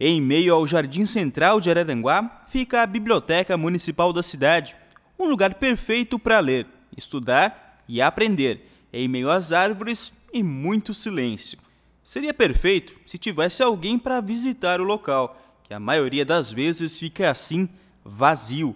Em meio ao Jardim Central de Araranguá fica a Biblioteca Municipal da cidade, um lugar perfeito para ler, estudar e aprender, em meio às árvores e muito silêncio. Seria perfeito se tivesse alguém para visitar o local, que a maioria das vezes fica assim, vazio.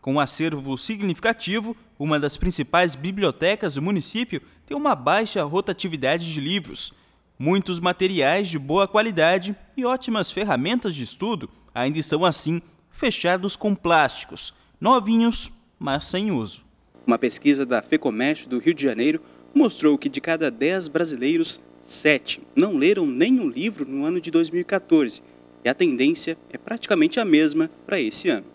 Com um acervo significativo, uma das principais bibliotecas do município tem uma baixa rotatividade de livros. Muitos materiais de boa qualidade e ótimas ferramentas de estudo ainda estão assim fechados com plásticos, novinhos, mas sem uso. Uma pesquisa da FEComércio do Rio de Janeiro mostrou que de cada 10 brasileiros, 7 não leram nenhum livro no ano de 2014, e a tendência é praticamente a mesma para esse ano.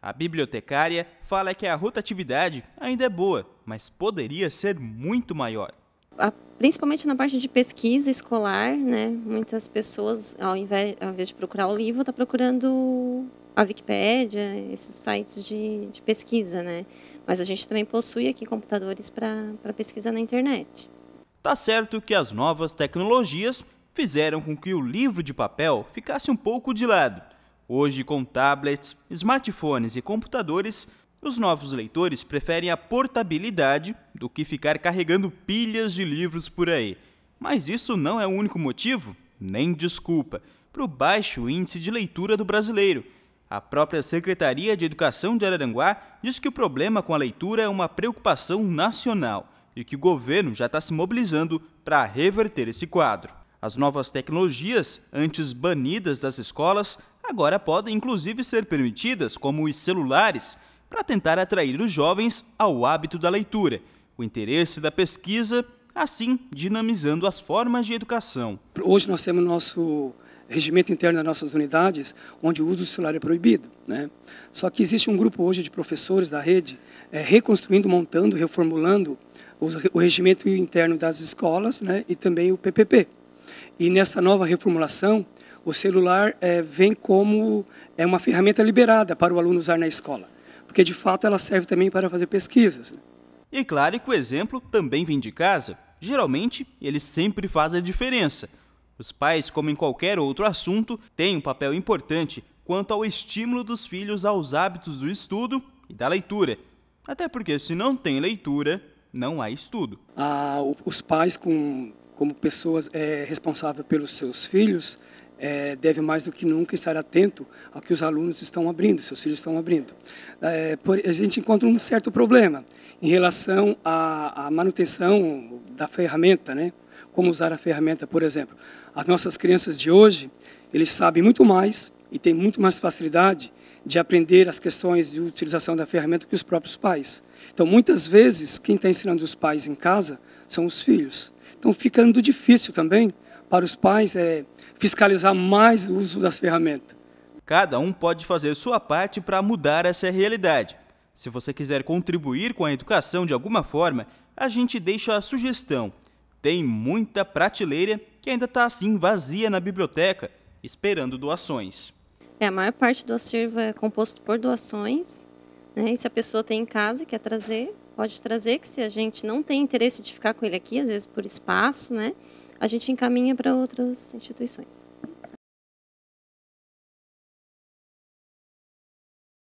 A bibliotecária fala que a rotatividade ainda é boa, mas poderia ser muito maior a, principalmente na parte de pesquisa escolar, né? Muitas pessoas, ao invés, ao invés de procurar o livro, está procurando a Wikipédia, esses sites de, de pesquisa, né? Mas a gente também possui aqui computadores para pesquisa na internet. Tá certo que as novas tecnologias fizeram com que o livro de papel ficasse um pouco de lado. Hoje, com tablets, smartphones e computadores, os novos leitores preferem a portabilidade do que ficar carregando pilhas de livros por aí. Mas isso não é o único motivo, nem desculpa, para o baixo índice de leitura do brasileiro. A própria Secretaria de Educação de Araranguá diz que o problema com a leitura é uma preocupação nacional e que o governo já está se mobilizando para reverter esse quadro. As novas tecnologias, antes banidas das escolas, agora podem inclusive ser permitidas, como os celulares, para tentar atrair os jovens ao hábito da leitura, o interesse da pesquisa, assim dinamizando as formas de educação. Hoje nós temos nosso regimento interno das nossas unidades, onde o uso do celular é proibido. Né? Só que existe um grupo hoje de professores da rede é, reconstruindo, montando, reformulando os, o regimento interno das escolas né, e também o PPP. E nessa nova reformulação, o celular é, vem como é uma ferramenta liberada para o aluno usar na escola porque de fato ela serve também para fazer pesquisas. Né? E claro que o exemplo também vem de casa. Geralmente, ele sempre faz a diferença. Os pais, como em qualquer outro assunto, têm um papel importante quanto ao estímulo dos filhos aos hábitos do estudo e da leitura. Até porque se não tem leitura, não há estudo. Ah, os pais, com, como pessoas é, responsáveis pelos seus filhos, é, deve mais do que nunca estar atento ao que os alunos estão abrindo, seus filhos estão abrindo. É, por, a gente encontra um certo problema em relação à, à manutenção da ferramenta, né? como usar a ferramenta, por exemplo. As nossas crianças de hoje, eles sabem muito mais e têm muito mais facilidade de aprender as questões de utilização da ferramenta que os próprios pais. Então, muitas vezes, quem está ensinando os pais em casa são os filhos. Então, ficando difícil também para os pais é fiscalizar mais o uso das ferramentas. Cada um pode fazer sua parte para mudar essa realidade. Se você quiser contribuir com a educação de alguma forma, a gente deixa a sugestão. Tem muita prateleira que ainda está assim vazia na biblioteca, esperando doações. É, a maior parte do acervo é composto por doações. Né? E se a pessoa tem em casa e quer trazer, pode trazer, que se a gente não tem interesse de ficar com ele aqui, às vezes por espaço, né? a gente encaminha para outras instituições.